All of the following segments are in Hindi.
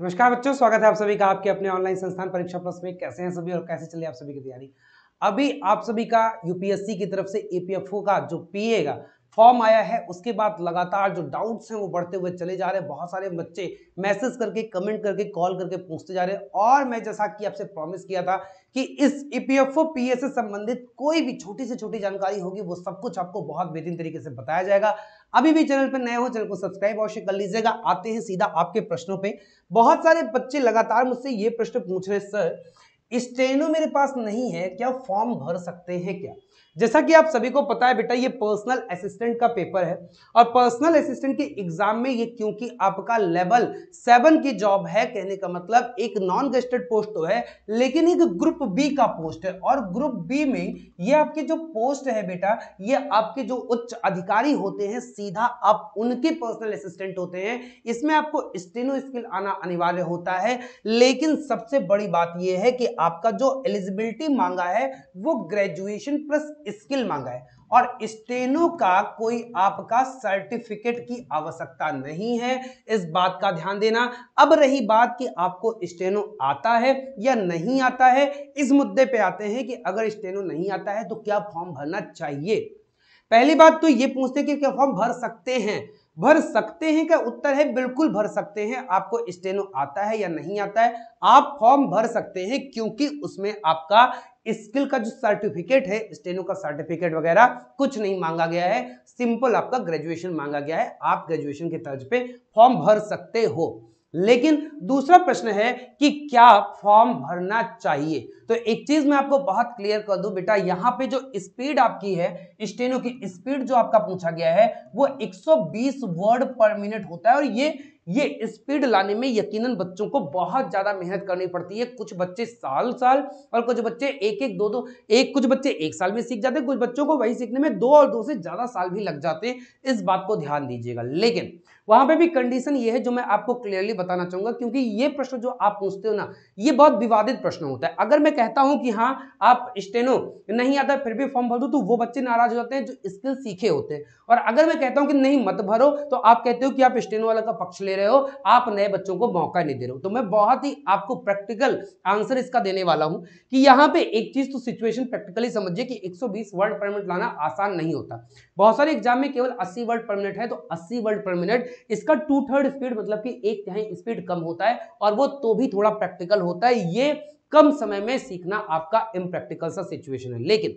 नमस्कार बच्चों स्वागत है आप सभी का आपके अपने ऑनलाइन संस्थान परीक्षा प्लस में कैसे हैं सभी और कैसे चले आप सभी की तैयारी अभी आप सभी का यूपीएससी की तरफ से एपीएफओ का जो पीएगा फॉर्म आया है उसके बाद लगातार जो डाउट्स हैं वो बढ़ते हुए चले जा रहे हैं बहुत सारे बच्चे मैसेज करके कमेंट करके कॉल करके पूछते जा रहे हैं और मैं जैसा कि आपसे प्रॉमिस किया था कि इस ईपीएफओ e पीएस से संबंधित कोई भी छोटी से छोटी जानकारी होगी वो सब कुछ आपको बहुत बेहतरीन तरीके से बताया जाएगा अभी भी चैनल पर नए हो चैनल को सब्सक्राइब अवश्य कर लीजिएगा आते हैं सीधा आपके प्रश्नों पर बहुत सारे बच्चे लगातार मुझसे ये प्रश्न पूछ रहे सर स्टेनो मेरे पास नहीं है क्या फॉर्म भर सकते हैं क्या जैसा कि आप सभी को पता है बेटा ये पर्सनल असिस्टेंट का पेपर है और पर्सनल असिस्टेंट के एग्जाम में ये क्योंकि आपका लेवल सेवन की जॉब है कहने का मतलब एक नॉन गेस्टेड पोस्ट तो है लेकिन एक ग्रुप बी का पोस्ट है और ग्रुप बी में ये आपके जो पोस्ट है बेटा ये आपके जो उच्च अधिकारी होते हैं सीधा आप उनके पर्सनल असिस्टेंट होते हैं इसमें आपको स्टेनो स्किल आना अनिवार्य होता है लेकिन सबसे बड़ी बात यह है कि आपका जो एलिजिबिलिटी मांगा है वो ग्रेजुएशन प्लस स्किल मांगा है और स्टेनो का कोई आपका सर्टिफिकेट की आवश्यकता नहीं है इस बात का ध्यान देना अब रही बात कि आपको स्टेनो आता है या नहीं आता है इस मुद्दे पे आते हैं कि अगर स्टेनो नहीं आता है तो क्या फॉर्म भरना चाहिए पहली बात तो ये पूछते हैं कि क्या फॉर्म भर सकते हैं भर सकते हैं क्या उत्तर है बिल्कुल भर सकते हैं आपको स्टेनो आता है या नहीं आता है आप फॉर्म भर सकते हैं क्योंकि उसमें आपका स्किल का जो सर्टिफिकेट है स्टेनो का सर्टिफिकेट वगैरह कुछ नहीं मांगा गया है सिंपल आपका ग्रेजुएशन मांगा गया है आप ग्रेजुएशन के तर्ज पे फॉर्म भर सकते हो लेकिन दूसरा प्रश्न है कि क्या फॉर्म भरना चाहिए तो एक चीज मैं आपको बहुत क्लियर कर दूं बेटा यहाँ पे जो स्पीड आपकी है स्टेनो की स्पीड जो आपका पूछा गया है वो 120 वर्ड पर मिनट होता है और ये ये स्पीड लाने में यकीनन बच्चों को बहुत ज़्यादा मेहनत करनी पड़ती है कुछ बच्चे साल साल और कुछ बच्चे एक एक दो दो एक कुछ बच्चे एक साल में सीख जाते हैं कुछ बच्चों को वही सीखने में दो और दो से ज़्यादा साल भी लग जाते हैं इस बात को ध्यान दीजिएगा लेकिन वहां पे भी कंडीशन ये है जो मैं आपको क्लियरली बताना चाहूंगा क्योंकि ये प्रश्न जो आप पूछते हो ना ये बहुत विवादित प्रश्न होता है अगर मैं मैं कहता हूँ कि हाँ आप स्टेनो नहीं आता फिर भी फॉर्म भर दो तो वो बच्चे नाराज हो जाते हैं जो स्किल सीखे होते हैं और अगर मैं कहता हूँ कि नहीं मत भरो तो आप कहते हो कि आप स्टेनो वाला का पक्ष ले रहे हो आप नए बच्चों को मौका नहीं दे रहे हो तो मैं बहुत ही आपको प्रैक्टिकल आंसर इसका देने वाला हूँ कि यहाँ पे एक चीज़ तो सिचुएशन प्रैक्टिकली समझिए कि एक वर्ड पर मिनट लाना आसान नहीं होता बहुत सारे एग्जाम में केवल अस्सी वर्ड पर मिनट है तो अस्सी वर्ड पर मिनट इसका टू थर्ड स्पीड मतलब कि एक तिहाई स्पीड कम होता है और वो तो भी थोड़ा प्रैक्टिकल होता है ये कम समय में सीखना आपका इम्प्रैक्टिकल सा सिचुएशन है लेकिन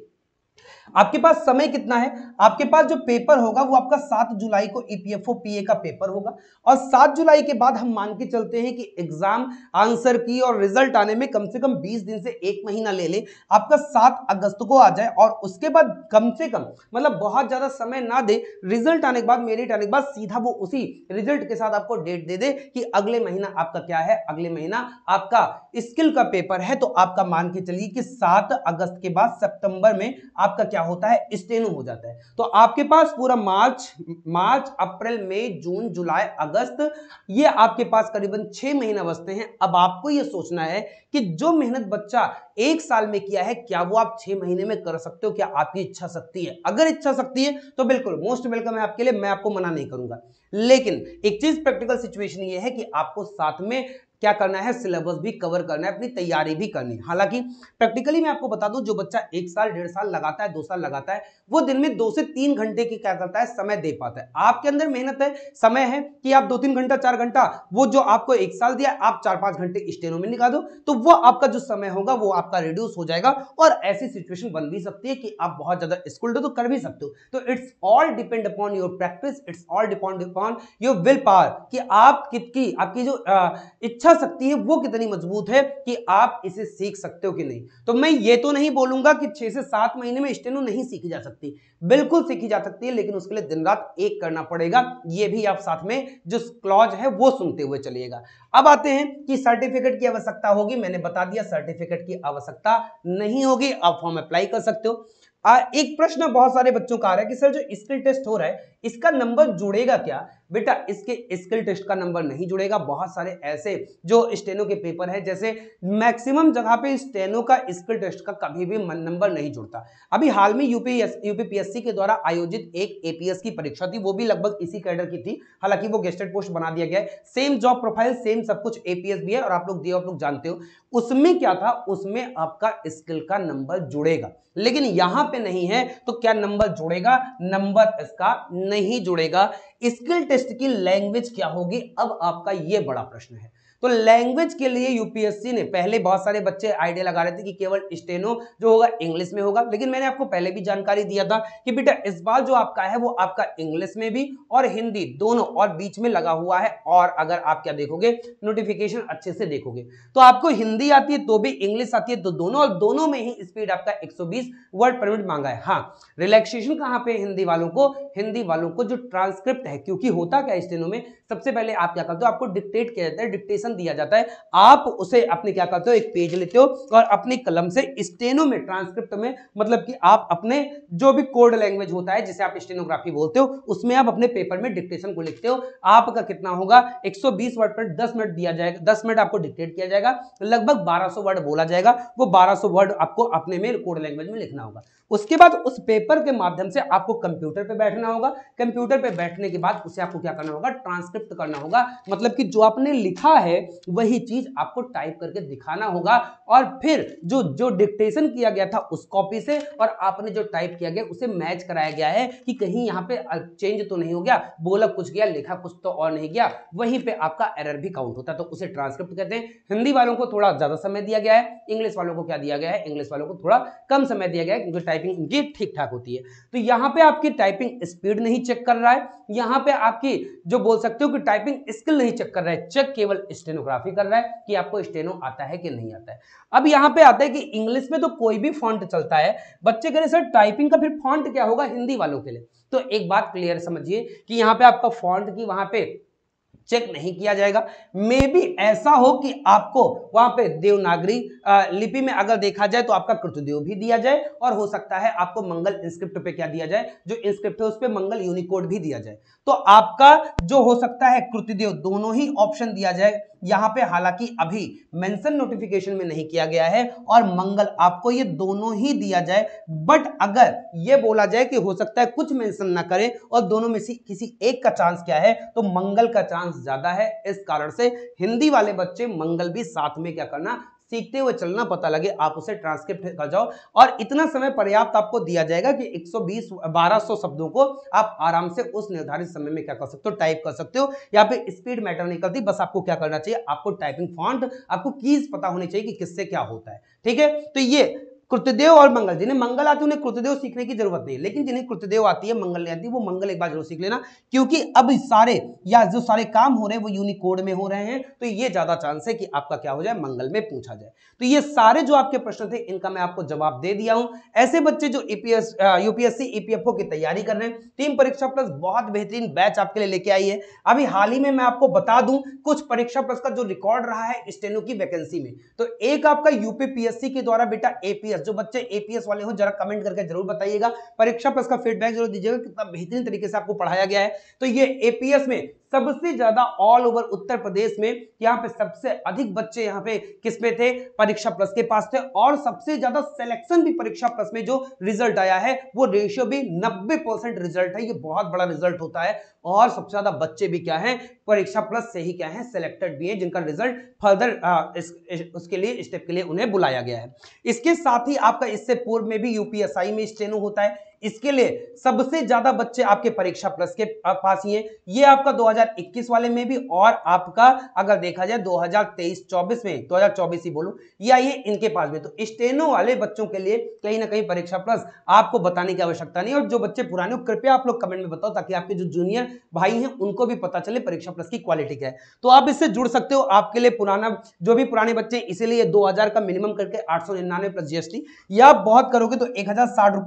आपके पास समय कितना है आपके पास जो पेपर होगा वो आपका सात जुलाई को ईपीएफओ e पीए का पेपर होगा और सात जुलाई के बाद हम मान के चलते हैं कि एग्जाम आंसर की और रिजल्ट आने में कम से कम बीस दिन से एक महीना ले ले आपका सात अगस्त को आ जाए और उसके बाद कम से कम मतलब बहुत ज्यादा समय ना दे रिजल्ट आने के बाद मेरिट आने के बाद सीधा वो उसी रिजल्ट के साथ आपको डेट दे दे कि अगले महीना आपका क्या है अगले महीना आपका स्किल का पेपर है तो आपका मान के चलिए कि सात अगस्त के बाद सितंबर में आप आपका क्या होता है स्टेनो हो जाता है तो आपके पास पूरा मार्च मार्च अप्रैल मई जून जुलाई अगस्त ये आपके पास करीबन छह महीना बचते हैं अब आपको ये सोचना है कि जो मेहनत बच्चा एक साल में किया है क्या वो आप छह महीने में कर सकते हो क्या आपकी इच्छा शक्ति है अगर इच्छा शक्ति है तो बिल्कुल मोस्ट वेलकम है आपके लिए मैं आपको मना नहीं करूंगा लेकिन एक चीज प्रैक्टिकल सिचुएशन ये है कि आपको साथ में क्या करना है सिलेबस भी कवर करना है अपनी तैयारी भी करनी है हालांकि प्रैक्टिकली मैं आपको बता दूं जो बच्चा एक साल डेढ़ साल लगाता है दो साल लगाता है वो दिन में दो से तीन घंटे की क्या करता है समय दे पाता है आपके अंदर मेहनत है समय है कि आप दो तीन घंटा चार घंटा वो जो आपको एक साल दिया आप चार पांच घंटे स्टेनो में निकाल दो तो वो आपका जो समय होगा वो आपका रिड्यूस हो जाएगा और ऐसी सिचुएशन बन भी सकती है कि आप बहुत ज़्यादा स्कूल तो कर भी सकते हो तो it's all depend upon your practice it's all depend upon your will power कि आप कितनी आपकी जो इच्छा इच्छा शक्ति है वो कितनी मजबूत है कि आप इसे सीख सकते हो कि नहीं तो मैं ये तो नहीं बोलूंगा कि छह से सात महीने में स्टेनो नहीं सीखी जा सकती बिल्कुल सीखी जा सकती है लेकिन उसके लिए दिन रात एक करना पड़ेगा ये भी आप साथ में जो क्लॉज है वो सुनते हुए चलिएगा अब आते हैं कि सर्टिफिकेट की आवश्यकता होगी मैंने बता दिया सर्टिफिकेट की आवश्यकता नहीं होगी आप फॉर्म अप्लाई कर सकते हो आ, एक प्रश्न बहुत सारे बच्चों का आ रहा है कि सर जो स्किल टेस्ट हो रहा है इसका नंबर जुड़ेगा क्या बेटा इसके स्किल टेस्ट का नंबर नहीं जुड़ेगा बहुत सारे ऐसे जो स्टेनो के पेपर है जैसे मैक्सिमम जगह पे स्टेनो का स्किल टेस्ट का कभी भी नंबर नहीं जुड़ता अभी हाल में यूपीएस यूपीपीएससी के द्वारा आयोजित एक एपीएस की परीक्षा थी वो भी लगभग इसी कैडर की थी हालांकि वो गेस्टेड पोस्ट बना दिया गया है सेम जॉब प्रोफाइल सेम सब कुछ एपीएस भी है और आप लोग दिए आप लोग जानते हो उसमें क्या था उसमें आपका स्किल का नंबर जुड़ेगा लेकिन यहां पे नहीं है तो क्या नंबर जुड़ेगा नंबर इसका नहीं जुड़ेगा स्किल टेस्ट की लैंग्वेज क्या होगी अब आपका यह बड़ा प्रश्न है तो लैंग्वेज के लिए यूपीएससी ने पहले बहुत सारे बच्चे आइडिया लगा रहे थे कि केवल स्टेनो जो होगा इंग्लिश में होगा लेकिन मैंने आपको पहले भी जानकारी दिया था कि बेटा इस बार जो आपका है वो आपका इंग्लिश में भी और हिंदी दोनों और बीच में लगा हुआ है और अगर आप क्या देखोगे नोटिफिकेशन अच्छे से देखोगे तो आपको हिंदी हिंदी आती है तो भी इंग्लिश आती है तो दोनों और दोनों में ही स्पीड आपका 120 वर्ड पर मिनट मांगा है हाँ रिलैक्सेशन कहाँ पे हिंदी वालों को हिंदी वालों को जो ट्रांसक्रिप्ट है क्योंकि होता क्या इस दिनों में सबसे पहले आप क्या करते हो आपको डिक्टेट किया जाता है डिक्टेशन दिया जाता है आप उसे अपने क्या करते हो एक पेज लेते हो और अपनी कलम से स्टेनो में ट्रांसक्रिप्ट में मतलब कि आप अपने जो भी कोड लैंग्वेज होता है जिसे आप स्टेनोग्राफी बोलते हो उसमें आप अपने पेपर में डिक्टेशन को लिखते हो आपका कितना होगा 120 वर्ड पर 10 मिनट दिया जाएगा 10 मिनट आपको डिक्टेट किया जाएगा लगभग लगभग 1200 वर्ड बोला जाएगा वो 1200 वर्ड आपको अपने में कोड लैंग्वेज में लिखना होगा उसके बाद उस पेपर के माध्यम से आपको कंप्यूटर पे बैठना होगा कंप्यूटर पे बैठने के बाद उसे आपको क्या करना होगा ट्रांसक्रिप्ट करना होगा मतलब कि जो आपने लिखा है वही चीज आपको टाइप करके दिखाना होगा और फिर जो जो डिक्टेशन किया गया था उस कॉपी से और आपने जो टाइप किया गया उसे मैच कराया गया है कि कहीं यहाँ पे चेंज तो नहीं हो गया बोला कुछ गया लिखा कुछ तो और नहीं गया वहीं पर आपका एरर भी काउंट होता है तो उसे ट्रांसक्रिप्ट कहते हैं हिंदी वालों को थोड़ा साथ ज़्यादा समय दिया गया है इंग्लिश वालों को क्या दिया गया है इंग्लिश वालों को थोड़ा कम समय दिया गया है क्योंकि टाइपिंग उनकी ठीक ठाक होती है तो यहाँ पे आपकी टाइपिंग स्पीड नहीं चेक कर रहा है यहाँ पे आपकी जो बोल सकते हो कि टाइपिंग स्किल नहीं चेक कर रहा है चेक केवल स्टेनोग्राफी कर रहा है कि आपको स्टेनो आता है कि नहीं आता है अब यहाँ पे आता है कि इंग्लिश में तो कोई भी फॉन्ट चलता है बच्चे कह रहे सर टाइपिंग का फिर फॉन्ट क्या होगा हिंदी वालों के लिए तो एक बात क्लियर समझिए कि यहाँ पे आपका फॉन्ट की वहां पे चेक नहीं किया जाएगा मे भी ऐसा हो कि आपको वहां पे देवनागरी लिपि में अगर देखा जाए तो आपका कृतदेव भी दिया जाए और हो सकता है आपको मंगल इंस्क्रिप्ट पे क्या दिया जाए जो इंस्क्रिप्ट है उस पर मंगल यूनिकोड भी दिया जाए तो आपका जो हो सकता है कृतदेव दोनों ही ऑप्शन दिया जाए यहां पे हालांकि अभी मेंशन नोटिफिकेशन में नहीं किया गया है और मंगल आपको ये दोनों ही दिया जाए बट अगर ये बोला जाए कि हो सकता है कुछ मेंशन ना करें और दोनों में से किसी एक का चांस क्या है तो मंगल का चांस चांस ज्यादा है इस कारण से हिंदी वाले बच्चे मंगल भी साथ में क्या करना सीखते हुए चलना पता लगे आप उसे ट्रांसक्रिप्ट कर जाओ और इतना समय पर्याप्त आपको दिया जाएगा कि 120 1200 शब्दों को आप आराम से उस निर्धारित समय में क्या कर सकते हो टाइप कर सकते हो या पे स्पीड मैटर नहीं करती बस आपको क्या करना चाहिए आपको टाइपिंग फॉन्ट आपको कीज पता होनी चाहिए कि किससे क्या होता है ठीक है तो ये कृतदेव और मंगल जिन्हें मंगल आती है उन्हें कृतदेव सीखने की जरूरत नहीं लेकिन जिन्हें कृतदेव आती है मंगल नहीं आती वो मंगल एक बार जरूर सीख लेना क्योंकि अब सारे या जो सारे काम हो रहे हैं वो यूनिकोड में हो रहे हैं तो ये ज्यादा चांस है कि आपका क्या हो जाए मंगल में पूछा जाए तो ये सारे जो आपके प्रश्न थे इनका मैं आपको जवाब दे दिया हूं ऐसे बच्चे जो ईपीएस यूपीएससी ईपीएफओ की तैयारी कर रहे हैं टीम परीक्षा प्लस बहुत बेहतरीन बैच आपके लिए लेके आई है अभी हाल ही में मैं आपको बता दूं कुछ परीक्षा प्लस का जो रिकॉर्ड रहा है स्टेनो की वैकेंसी में तो एक आपका यूपीपीएससी के द्वारा बेटा एपीएस एपीएस जो बच्चे एपीएस वाले हो जरा कमेंट करके जरूर बताइएगा परीक्षा पर इसका फीडबैक जरूर दीजिएगा कितना बेहतरीन तरीके से आपको पढ़ाया गया है तो ये एपीएस में सबसे ज्यादा ऑल ओवर उत्तर प्रदेश में यहाँ पे सबसे अधिक बच्चे यहाँ पे किस पे थे परीक्षा प्लस के पास थे और सबसे ज्यादा सिलेक्शन भी परीक्षा प्लस में जो रिजल्ट आया है वो रेशियो भी 90 परसेंट रिजल्ट है ये बहुत बड़ा रिजल्ट होता है और सबसे ज्यादा बच्चे भी क्या है परीक्षा प्लस से ही क्या है सिलेक्टेड भी है जिनका रिजल्ट फर्दर उसके लिए स्टेप के लिए उन्हें बुलाया गया है इसके साथ ही आपका इससे पूर्व में भी यूपीएसआई में स्टेनो होता है इसके लिए सबसे ज्यादा बच्चे आपके परीक्षा प्लस के पास ही हैं ये आपका 2021 वाले में भी और आपका अगर देखा जाए 2023-24 में 2024 ही बोलूं या ये इनके पास भी तो स्टेनो वाले बच्चों के लिए कहीं ना कहीं परीक्षा प्लस आपको बताने की आवश्यकता नहीं और जो बच्चे पुराने हो कृपया आप लोग कमेंट में बताओ ताकि आपके जो जूनियर भाई हैं उनको भी पता चले परीक्षा प्लस की क्वालिटी क्या है तो आप इससे जुड़ सकते हो आपके लिए पुराना जो भी पुराने बच्चे इसीलिए दो का मिनिमम करके आठ प्लस जीएसटी या बहुत करोगे तो एक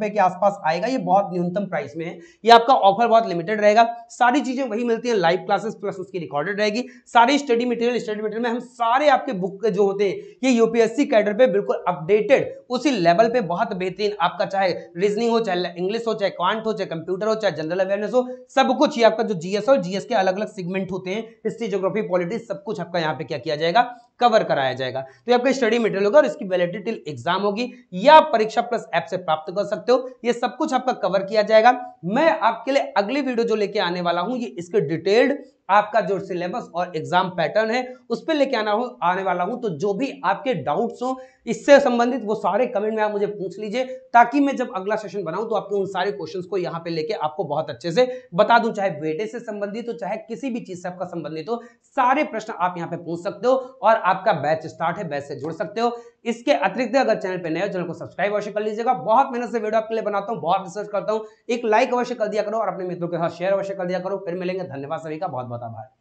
के आसपास आएगा आएगा ये बहुत न्यूनतम प्राइस में है ये आपका ऑफर बहुत लिमिटेड रहेगा सारी चीज़ें वही मिलती हैं लाइव क्लासेस प्लस उसकी रिकॉर्डेड रहेगी सारी स्टडी मटेरियल स्टडी मटेरियल में हम सारे आपके बुक जो होते हैं ये यूपीएससी कैडर पे बिल्कुल अपडेटेड उसी लेवल पे बहुत बेहतरीन आपका चाहे रीजनिंग हो चाहे इंग्लिश हो चाहे क्वांट हो चाहे कंप्यूटर हो चाहे जनरल अवेयरनेस हो सब कुछ ये आपका जो जीएस और जीएस के अलग अलग सेगमेंट होते हैं हिस्ट्री जोग्राफी पॉलिटिक्स सब कुछ आपका यहाँ पे क्या किया जाएगा कवर कराया जाएगा तो ये आपका स्टडी मटेरियल होगा और इसकी वैलिडिटी टिल एग्जाम होगी या आप परीक्षा प्लस ऐप से प्राप्त कर सकते हो ये सब कुछ आपका कवर किया जाएगा मैं आपके लिए अगली वीडियो जो लेके आने वाला हूँ ये इसके डिटेल्ड आपका जो सिलेबस और एग्जाम पैटर्न है उस पर लेके आना हो आने वाला हूँ तो जो भी आपके डाउट्स हो इससे संबंधित वो सारे कमेंट में आप मुझे पूछ लीजिए ताकि मैं जब अगला सेशन बनाऊँ तो आपके उन सारे क्वेश्चन को यहाँ पे लेके आपको बहुत अच्छे से बता दूँ चाहे बेटे से संबंधित हो चाहे किसी भी चीज़ से आपका संबंधित हो सारे प्रश्न आप यहाँ पे पूछ सकते हो और आपका बैच स्टार्ट है बैच से जुड़ सकते हो इसके अतिरिक्त अगर चैनल पर नए हो चैनल को सब्सक्राइब अवश्य कर लीजिएगा बहुत मेहनत से वीडियो आपके लिए बनाता हूँ बहुत रिसर्च करता हूँ एक लाइक अवश्य कर दिया करो और अपने मित्रों के साथ शेयर अवश्य कर दिया करो फिर मिलेंगे धन्यवाद सभी का बहुत बहुत आभार